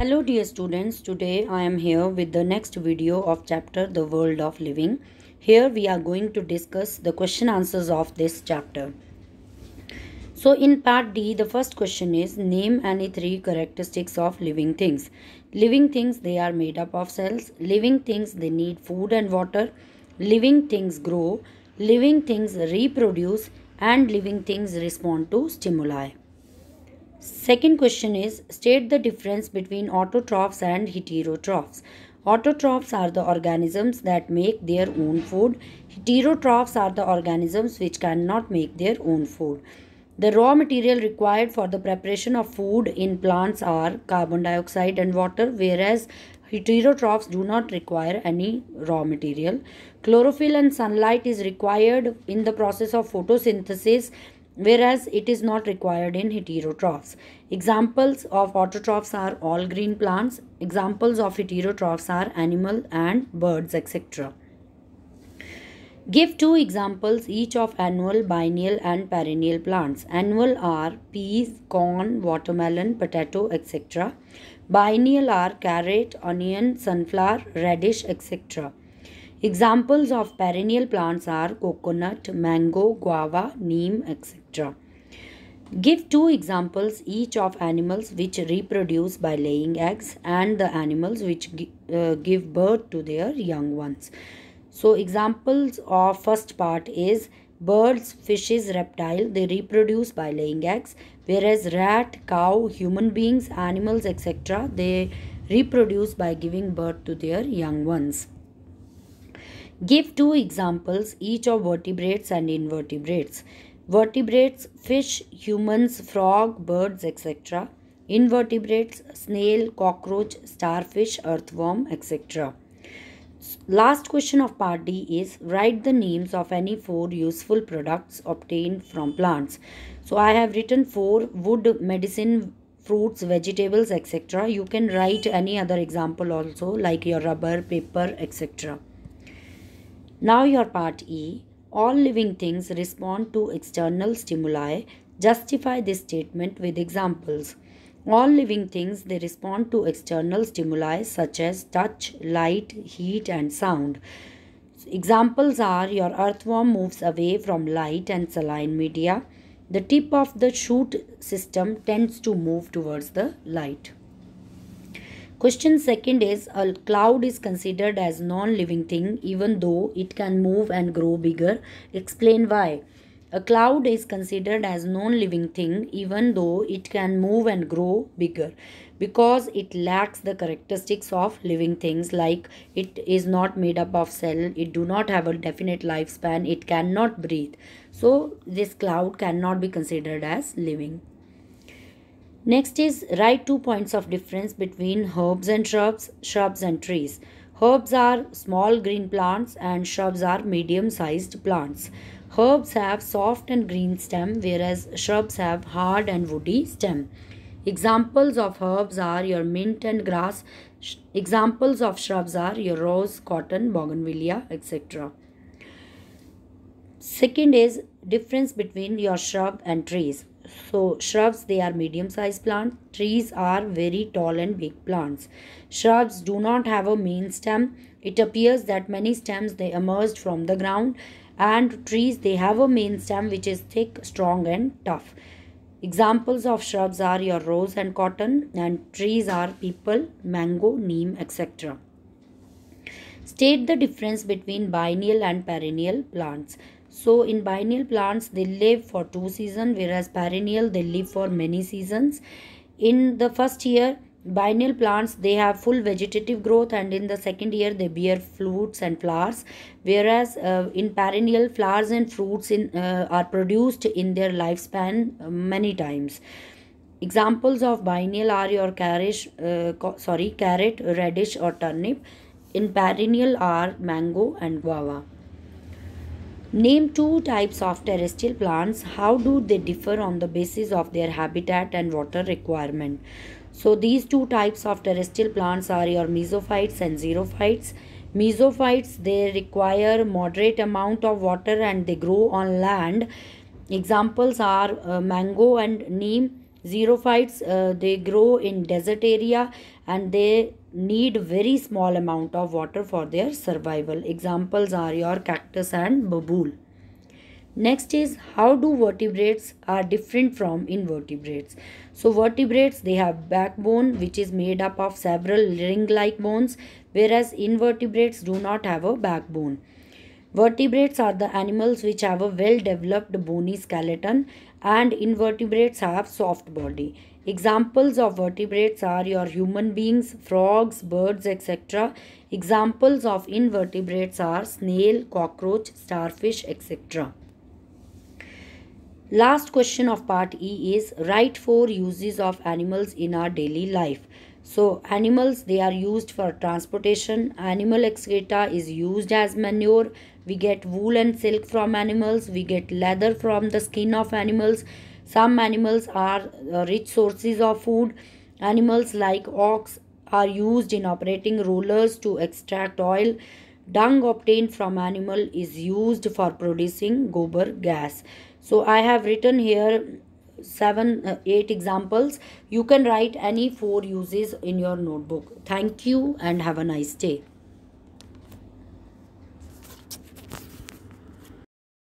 Hello dear students, today I am here with the next video of chapter The World of Living. Here we are going to discuss the question answers of this chapter. So in part D, the first question is name any three characteristics of living things. Living things, they are made up of cells. Living things, they need food and water. Living things grow. Living things reproduce and living things respond to stimuli. Second question is state the difference between autotrophs and heterotrophs. Autotrophs are the organisms that make their own food. Heterotrophs are the organisms which cannot make their own food. The raw material required for the preparation of food in plants are carbon dioxide and water, whereas heterotrophs do not require any raw material. Chlorophyll and sunlight is required in the process of photosynthesis whereas it is not required in heterotrophs. Examples of autotrophs are all green plants. Examples of heterotrophs are animal and birds etc. Give two examples each of annual, biennial and perennial plants. Annual are peas, corn, watermelon, potato etc. Biennial are carrot, onion, sunflower, radish etc. Examples of perennial plants are coconut, mango, guava, neem, etc. Give two examples each of animals which reproduce by laying eggs and the animals which uh, give birth to their young ones. So examples of first part is birds, fishes, reptile they reproduce by laying eggs whereas rat, cow, human beings, animals etc. they reproduce by giving birth to their young ones. Give two examples each of vertebrates and invertebrates. Vertebrates, fish, humans, frog, birds, etc. Invertebrates, snail, cockroach, starfish, earthworm, etc. Last question of part D is write the names of any four useful products obtained from plants. So I have written four wood, medicine, fruits, vegetables, etc. You can write any other example also like your rubber, paper, etc. Now, your part E all living things respond to external stimuli. Justify this statement with examples. All living things they respond to external stimuli such as touch, light, heat, and sound. Examples are your earthworm moves away from light and saline media. The tip of the shoot system tends to move towards the light. Question second is a cloud is considered as non-living thing even though it can move and grow bigger. Explain why. A cloud is considered as non-living thing even though it can move and grow bigger because it lacks the characteristics of living things like it is not made up of cell, it do not have a definite lifespan, it cannot breathe. So this cloud cannot be considered as living Next is write two points of difference between herbs and shrubs, shrubs and trees. Herbs are small green plants and shrubs are medium sized plants. Herbs have soft and green stem whereas shrubs have hard and woody stem. Examples of herbs are your mint and grass. Examples of shrubs are your rose, cotton, bougainvillea, etc. Second is difference between your shrub and trees. So shrubs, they are medium sized plants. Trees are very tall and big plants. Shrubs do not have a main stem. It appears that many stems, they emerged from the ground. And trees, they have a main stem which is thick, strong and tough. Examples of shrubs are your rose and cotton and trees are people, mango, neem, etc. State the difference between biennial and perennial plants. So in biennial plants they live for two seasons whereas perennial they live for many seasons. In the first year biennial plants they have full vegetative growth and in the second year they bear fruits and flowers whereas uh, in perennial flowers and fruits in uh, are produced in their lifespan uh, many times examples of biennial are your carrish uh, sorry carrot radish or turnip in perennial are mango and guava Name two types of terrestrial plants. How do they differ on the basis of their habitat and water requirement? So these two types of terrestrial plants are your mesophytes and xerophytes. Mesophytes, they require moderate amount of water and they grow on land. Examples are uh, mango and neem xerophytes uh, they grow in desert area and they need very small amount of water for their survival examples are your cactus and babool next is how do vertebrates are different from invertebrates so vertebrates they have backbone which is made up of several ring like bones whereas invertebrates do not have a backbone Vertebrates are the animals which have a well-developed bony skeleton and invertebrates have soft body. Examples of vertebrates are your human beings, frogs, birds, etc. Examples of invertebrates are snail, cockroach, starfish, etc. Last question of part E is write four uses of animals in our daily life. So animals they are used for transportation. Animal excreta is used as manure. We get wool and silk from animals. We get leather from the skin of animals. Some animals are uh, rich sources of food. Animals like ox are used in operating rollers to extract oil. Dung obtained from animal is used for producing gober gas. So I have written here seven uh, eight examples you can write any four uses in your notebook thank you and have a nice day